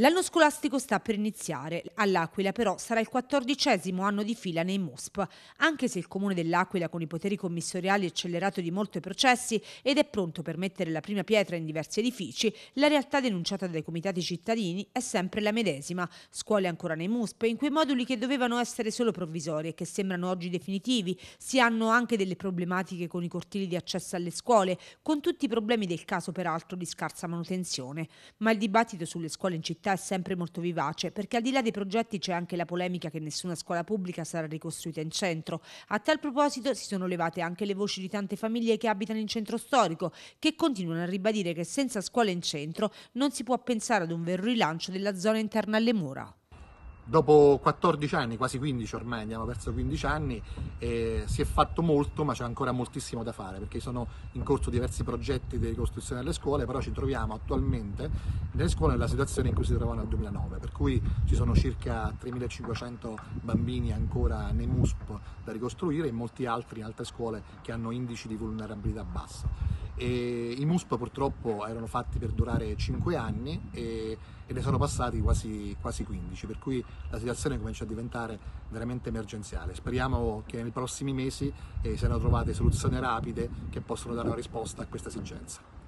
L'anno scolastico sta per iniziare. All'Aquila però sarà il quattordicesimo anno di fila nei MOSP, anche se il comune dell'Aquila con i poteri commissoriali è accelerato di molto i processi ed è pronto per mettere la prima pietra in diversi edifici, la realtà denunciata dai comitati cittadini è sempre la medesima. Scuole ancora nei MOSP, in quei moduli che dovevano essere solo provvisori e che sembrano oggi definitivi, si hanno anche delle problematiche con i cortili di accesso alle scuole, con tutti i problemi del caso peraltro di scarsa manutenzione. Ma il dibattito sulle scuole in città città è sempre molto vivace, perché al di là dei progetti c'è anche la polemica che nessuna scuola pubblica sarà ricostruita in centro. A tal proposito si sono levate anche le voci di tante famiglie che abitano in centro storico, che continuano a ribadire che senza scuole in centro non si può pensare ad un vero rilancio della zona interna alle mura dopo 14 anni, quasi 15 ormai, abbiamo perso 15 anni, eh, si è fatto molto ma c'è ancora moltissimo da fare perché sono in corso diversi progetti di ricostruzione delle scuole, però ci troviamo attualmente nelle scuole nella situazione in cui si trovavano nel 2009, per cui ci sono circa 3.500 bambini ancora nei MUSP da ricostruire e molti altri in altre scuole che hanno indici di vulnerabilità bassa e i MUSP purtroppo erano fatti per durare 5 anni e, e ne sono passati quasi, quasi, 15, per cui la situazione comincia a diventare veramente emergenziale. Speriamo che nei prossimi mesi eh, siano trovate soluzioni rapide che possono dare una risposta a questa esigenza.